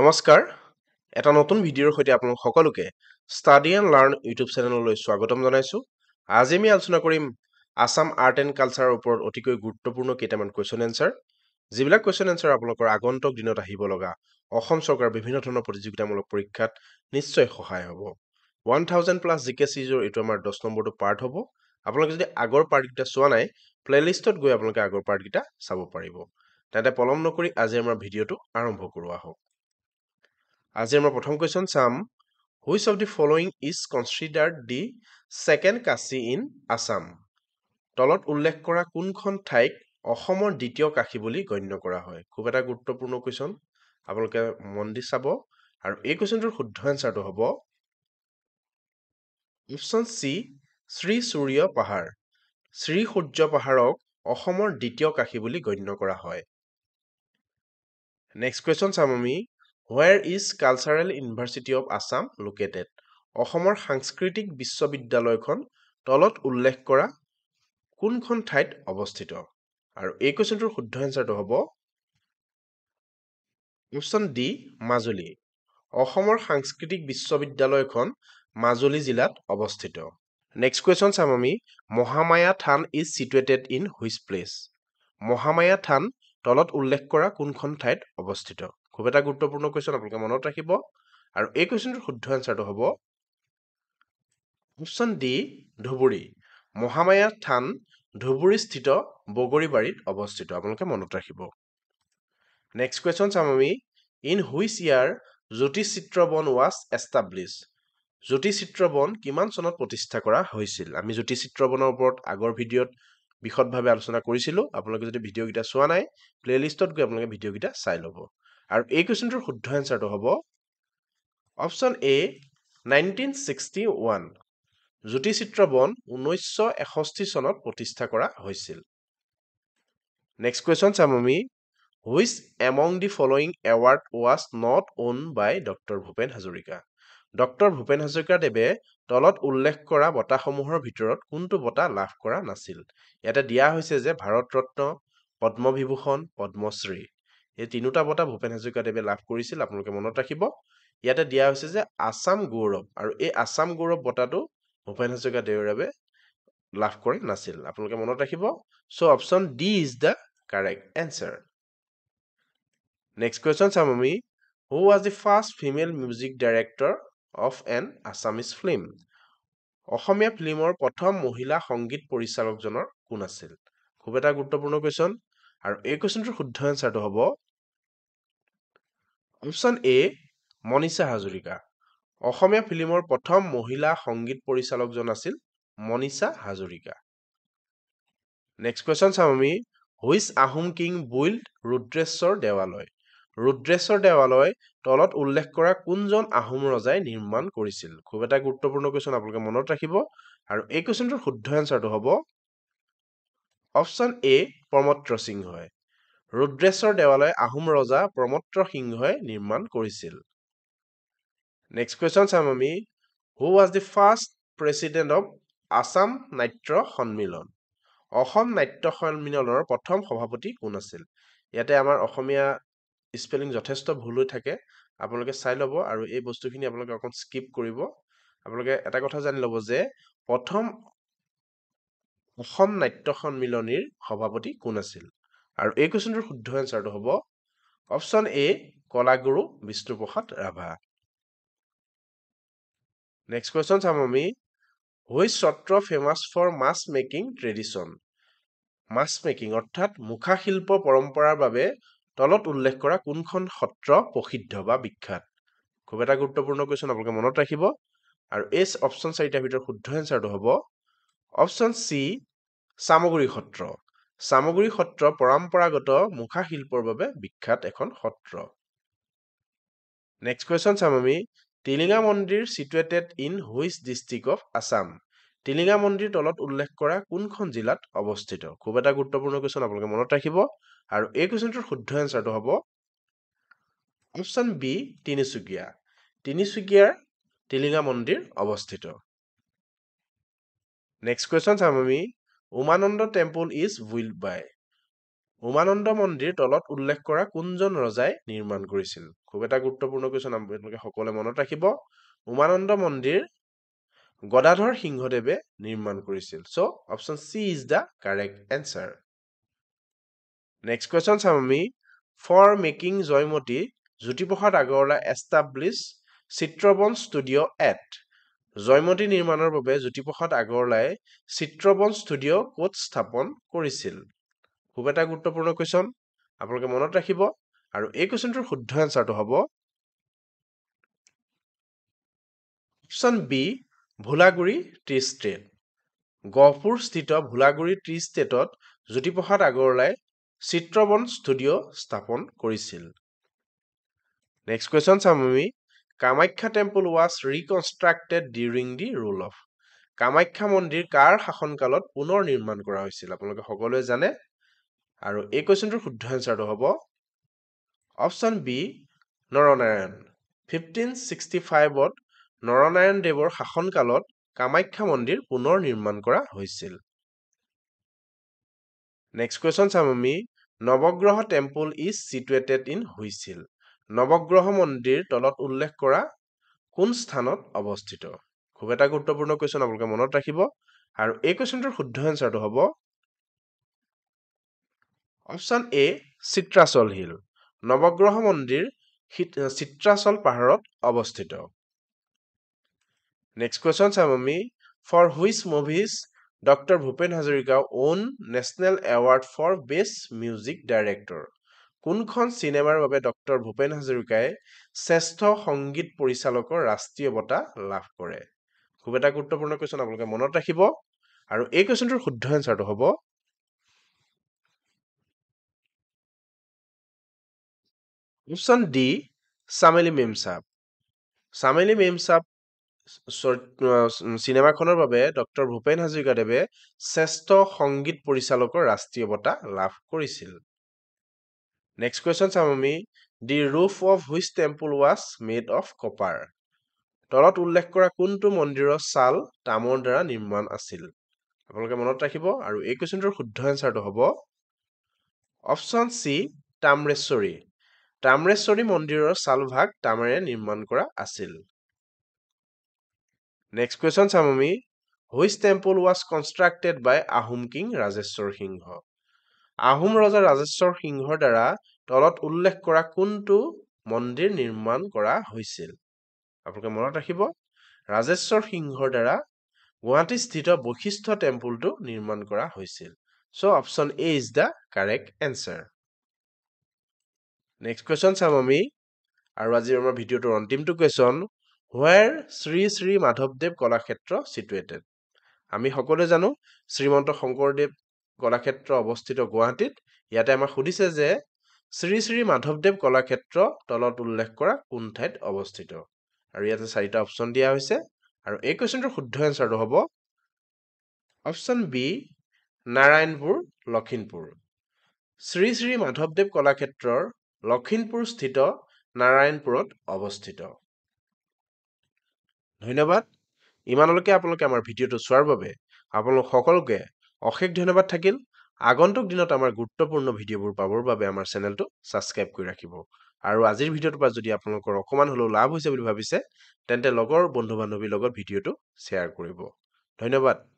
নমস্কাৰ এটা নতুন ভিডিঅ'ৰ সৈতে আপোনালোক সকলোকে ষ্টাডি এণ্ড লাৰ্ণ ইউটিউব চেনেললৈ স্বাগতম জনাইছোঁ আজি আমি আলোচনা কৰিম আছাম আৰ্ট এণ্ড কালচাৰৰ ওপৰত অতিকৈ গুৰুত্বপূৰ্ণ কেইটামান কুৱেশ্যন এনচাৰ যিবিলাক কুৱেশ্যন এনচাৰ আপোনালোকৰ আগন্তুক দিনত আহিব লগা অসম চৰকাৰৰ বিভিন্ন ধৰণৰ প্ৰতিযোগিতামূলক পৰীক্ষাত নিশ্চয় সহায় হ'ব one thousand plus G K চিজৰ এইটো আমাৰ দহ নম্বৰটো পাৰ্ট হ'ব আপোনালোকে যদি আগৰ পাৰ্টকেইটা চোৱা নাই প্লে'লিষ্টত গৈ আপোনালোকে আগৰ পাৰ্টকেইটা চাব পাৰিব তেন্তে পলম নকৰি আজি আমাৰ ভিডিঅ'টো আৰম্ভ কৰোঁ আহক আজি আমাৰ প্ৰথম কুৱেশ্যন চাম which of the following is considered the second Kashi in Assam তলত উল্লেখ কৰা কোনখন ঠাইক অসমৰ দ্বিতীয় কাশী বুলি গণ্য কৰা হয় খুব এটা গুৰুত্বপূৰ্ণ কুৱেশ্যন আপোনালোকে মন দি চাব আৰু এই কুৱেশ্যনটোৰ শুদ্ধ এনচাৰটো হ'ব অপশ্যন চি শ্ৰী সূৰ্য পাহাৰ শ্ৰী সূৰ্য পাহাৰক অসমৰ দ্বিতীয় কাশী বুলি গণ্য কৰা হয় নেক্সট কুৱেশ্যন চাম আমি where is cultural university of Assam located অসমৰ সাংস্কৃতিক বিশ্ববিদ্যালয়খন তলত উল্লেখ কৰা কোনখন ঠাইত অৱস্থিত আৰু এই কুৱেশ্যনটোৰ শুদ্ধ এনচাৰটো হ'ব অপশ্যন ডি মাজুলী অসমৰ সাংস্কৃতিক বিশ্ববিদ্যালয়খন মাজুলী জিলাত অৱস্থিত নেক্সট কুৱেশ্যন চাম আমি Mahamaya Than is situated in which place Mahamaya Than তলত উল্লেখ কৰা কোনখন ঠাইত অৱস্থিত খুব এটা গুৰুত্বপূৰ্ণ কুৱেশ্যন আপোনালোকে মনত ৰাখিব আৰু এই কুৱেশ্যনটোৰ শুদ্ধ এনচাৰটো হ'ব অপশ্যন ডি ধুবুৰী মহামায়া থান ধুবুৰীস্থিত বগৰীবাৰীত অৱস্থিত আপোনালোকে মনত ৰাখিব নেক্সট কুৱেশ্যন চাম আমি in which year Jyotichitraban was establish Jyotichitraban কিমান চনত প্ৰতিষ্ঠা কৰা হৈছিল আমি জ্যোতিচিত্ৰবনৰ ওপৰত আগৰ ভিডিঅ'ত বিশদভাৱে আলোচনা কৰিছিলোঁ আপোনালোকে যদি ভিডিঅ'কেইটা চোৱা নাই প্লে'লিষ্টত গৈ আপোনালোকে ভিডিঅ'কেইটা চাই ল'ব আৰু এই কুৱেশ্যনটোৰ শুদ্ধ এনচাৰটো হ'ব option A nineteen sixty one Jyotichitraban ঊনৈছশ এষষ্ঠি চনত প্ৰতিষ্ঠা কৰা হৈছিল নেক্সট কুৱেশ্যন চাম আমি which among the following award was not won by doctor Bhupen Hazarika doctor Bhupen হাজৰিকাদেৱে তলত উল্লেখ কৰা বঁটাসমূহৰ ভিতৰত কোনটো বঁটা লাভ কৰা নাছিল ইয়াতে দিয়া হৈছে যে ভাৰত ৰত্ন পদ্মবিভূষণ পদ্মশ্ৰী এই তিনিওটা বঁটা ভূপেন হাজৰিকাদেৱে লাভ কৰিছিল আপোনালোকে মনত ৰাখিব ইয়াতে দিয়া হৈছে যে আছাম গৌৰৱ আৰু এই আছাম গৌৰৱ বঁটাটো ভূপেন হাজৰিকাদেৱৰ বাবে লাভ কৰা নাছিল আপোনালোকে মনত ৰাখিব so' option D is the correct answer next question চাম আমি who was the first female music director of an Assamese film অসমীয়া ফিল্মৰ প্ৰথম মহিলা সংগীত পৰিচালকজনৰ কোন আছিল খুব এটা গুৰুত্বপূৰ্ণ কুৱেশ্যন আৰু এই কুৱেশ্যনটোৰ শুদ্ধ এনচাৰটো হ'ব অপশ্যন এ মনীষা হাজৰিকা অসমীয়া ফিল্মৰ প্ৰথম মহিলা সংগীত পৰিচালকজন আছিল মনীষা হাজৰিকা নেক্সট কুৱেশ্যন চাম আমি which Ahom king build Rudreswar Devalaya Rudreswar দেৱালয় তলত উল্লেখ কৰা কোনজন আহোম ৰজাই নিৰ্মাণ কৰিছিল খুব এটা গুৰুত্বপূৰ্ণ কুৱেশ্যন আপোনালোকে মনত ৰাখিব আৰু এই কুৱেশ্যনটোৰ শুদ্ধ এনচাৰটো হ'ব অপশ্যন এ প্ৰমত্ৰ সিংহই ৰুদ্ৰেশ্বৰ দেৱালয় আহোম ৰজা প্ৰমত্ৰ সিংহই নিৰ্মাণ কৰিছিল নেক্সট কুৱেশ্যন চাম আমি who was the first president of Assam Natya Sanmilan Assam নাট্য সন্মিলনৰ প্ৰথম সভাপতি কোন আছিল ইয়াতে আমাৰ অসমীয়া স্পেলিং যথেষ্ট ভুল হৈ থাকে আপোনালোকে চাই ল'ব আৰু এই বস্তুখিনি আপোনালোকে অকণ স্কিপ কৰিব আপোনালোকে এটা কথা জানি ল'ব যে প্ৰথম অসম নাট্য সন্মিলনীৰ সভাপতি কোন আছিল আৰু এই কুৱেশ্যনটোৰ শুদ্ধ এনচাৰটো হ'ব option A Kalaguru Bishnuprasad Rabha next question চাম আমি which Satra famous for mask making tradition mask making অৰ্থাৎ মুখা শিল্প পৰম্পৰাৰ বাবে তলত উল্লেখ কৰা কোনখন সত্ৰ প্ৰসিদ্ধ বা বিখ্যাত খুব এটা গুৰুত্বপূৰ্ণ কুৱেশ্যন আপোনালোকে মনত ৰাখিব আৰু এই অপচন চাৰিটাৰ ভিতৰত শুদ্ধ এনচাৰটো হ'ব অপশ্যন চি চামগুৰি সত্ৰ চামগুৰি সত্ৰ পৰম্পৰাগত মুখা শিল্পৰ বাবে বিখ্যাত এখন সত্ৰ নেক্সট কুৱেশ্যন চাম আমি Tilinga Mandir situated in which district of Assam Tilinga Mandir তলত উল্লেখ কৰা কোনখন জিলাত অৱস্থিত খুব এটা গুৰুত্বপূৰ্ণ কুৱেশ্যন আপোনালোকে মনত ৰাখিব আৰু এই কুৱেশ্যনটোৰ শুদ্ধ এনচাৰটো হ'ব অপশ্যন বি তিনিচুকীয়া তিনিচুকীয়াৰ টিলিঙা মন্দিৰ অৱস্থিত নেক্সট কুৱেশ্যন চাম আমি Umananda temple is build by Umananda Mandir তলত উল্লেখ কৰা কোনজন ৰজাই নিৰ্মাণ কৰিছিল খুব এটা গুৰুত্বপূৰ্ণ কুৱেশ্যন আপোনালোকে সকলোৱে মনত ৰাখিব উমানন্দ মন্দিৰ গদাধৰ সিংহদেৱে নিৰ্মাণ কৰিছিল so' option C is the correct answer next question চাম আমি for making Joymati Jyotiprasad Agarwala establish Chitraban studio' at Joymati নিৰ্মাণৰ বাবে জ্যোতিপ্ৰসাদ আগৰৱালাই চিত্ৰবন ষ্টুডিঅ' ক'ত স্থাপন কৰিছিল খুব এটা গুৰুত্বপূৰ্ণ কুৱেশ্যন আপোনালোকে মনত ৰাখিব আৰু এই কুৱেশ্যনটোৰ শুদ্ধ এনচাৰটো হ'ব option B Bholaguri tea estate গহপুৰস্থিত ভোলাগুৰি ট্ৰি ষ্টেটত জ্যোতিপ্ৰসাদ আগৰৱালাই চিত্ৰবন ষ্টুডিঅ' স্থাপন কৰিছিল নেক্সট কুৱেশ্যন চাম আমি Kamakhya temple was reconstructed during the rule of Kamakhya Mandir কাৰ শাসনকালত পুনৰ নিৰ্মাণ কৰা হৈছিল আপোনালোকে সকলোৱে জানে আৰু এই কুৱেশ্যনটোৰ শুদ্ধ এনচাৰটো হ'ব option B Naranarayan fifteen sixty ফাইভত নৰনাৰায়ণ দেৱৰ শাসনকালত কামাখ্যা মন্দিৰ পুনৰ নিৰ্মাণ কৰা হৈছিল নেক্সট কুৱেশ্যন চাম আমি Navagraha temple is situated in which hill Navagraha Mandir তলত উল্লেখ কৰা কোন স্থানত অৱস্থিত খুব এটা গুৰুত্বপূৰ্ণ কুৱেশ্যন আপোনালোকে মনত ৰাখিব আৰু এই কুৱেশ্যনটোৰ শুদ্ধ এনচাৰটো হ'ব option A Chitrachal hill Navagraha Mandir Chitrachal পাহাৰত অৱস্থিত নেক্সট কুৱেশ্যন চাম আমি for which movies doctor Bhupen Hazarika won national award for best music director কোনখন চিনেমাৰ বাবে ডক্টৰ ভূপেন হাজৰিকাই শ্ৰেষ্ঠ সংগীত পৰিচালকৰ ৰাষ্ট্ৰীয় বঁটা লাভ কৰে খুব এটা গুৰুত্বপূৰ্ণ কুৱেশ্যন আপোনালোকে মনত ৰাখিব আৰু এই কুৱেশ্যনটোৰ শুদ্ধ এনচাৰটো হ'ব অপশ্যন ডি চামেলি মেমচাব চামেলি মেমচাব চিনেমাখনৰ বাবে ডক্টৰ ভূপেন হাজৰিকাদেৱে শ্ৰেষ্ঠ সংগীত পৰিচালকৰ ৰাষ্ট্ৰীয় বঁটা লাভ কৰিছিল নেক্সট কুৱেশ্যন চাম আমি the roof of which temple was made of copper তলত উল্লেখ কৰা কোনটো মন্দিৰৰ ছাল তামৰ দ্বাৰা নিৰ্মাণ আছিল আপোনালোকে মনত ৰাখিব আৰু এই কুৱেশ্যনটোৰ শুদ্ধ এনচাৰটো হ'ব অপশ্যন চি তাম্ৰেশ্বৰী তামৰেশ্বৰী মন্দিৰৰ ছালভাগ তামেৰে নিৰ্মাণ কৰা আছিল নেক্সট কুৱেশ্যন চাম আমি which temple was constructed by Ahom king Rajeswar Singha Ahom ৰজা ৰাজেশ্বৰ সিংহৰ দ্বাৰা তলত উল্লেখ কৰা কোনটো মন্দিৰ নিৰ্মাণ কৰা হৈছিল আপোনালোকে মনত ৰাখিব ৰাজেশ্বৰ সিংহৰ দ্বাৰা গুৱাহাটী স্থিত বৈশিষ্ঠ টেম্পুলটো নিৰ্মাণ কৰা হৈছিল so' option A is the correct answer next question চাম আমি আৰু আজি আমাৰ ভিডিঅ'টোৰ অন্তিমটো কুৱেশ্যন হুৱেৰ শ্ৰী শ্ৰী মাধৱদেৱ কলাক্ষেত্ৰ চিটুৱেটেড আমি সকলোৱে জানো শ্ৰীমন্ত শংকৰদেৱ কলাক্ষেত্ৰ অৱস্থিত গুৱাহাটীত ইয়াতে আমাক সুধিছে যে শ্ৰী শ্ৰী মাধৱদেৱ কলাক্ষেত্ৰ তলত উল্লেখ কৰা কোন ঠাইত অৱস্থিত আৰু ইয়াতে চাৰিটা অপশ্যন দিয়া হৈছে আৰু এই কুৱেশ্যনটোৰ শুদ্ধ এনচাৰটো হ'ব অপশ্যন বি নাৰায়ণপুৰ লখিমপুৰ শ্ৰী শ্ৰী মাধৱদেৱ কলাক্ষেত্ৰৰ লখিমপুৰ স্থিত নাৰায়ণপুৰত অৱস্থিত ধন্যবাদ ইমানলৈকে আপোনালোকে আমাৰ ভিডিঅ'টো চোৱাৰ বাবে আপোনালোক সকলোকে অশেষ ধন্যবাদ থাকিল আগন্তুক দিনত আমাৰ গুৰুত্বপূৰ্ণ ভিডিঅ'বোৰ পাবৰ বাবে আমাৰ চেনেলটো ছাবস্ক্ৰাইব কৰি ৰাখিব আৰু আজিৰ ভিডিঅ'টোৰ পৰা যদি আপোনালোকৰ অকণমান হ'লেও লাভ হৈছে বুলি ভাবিছে তেন্তে লগৰ বন্ধু বান্ধৱীৰ লগত ভিডিঅ'টো শ্বেয়াৰ কৰিব ধন্যবাদ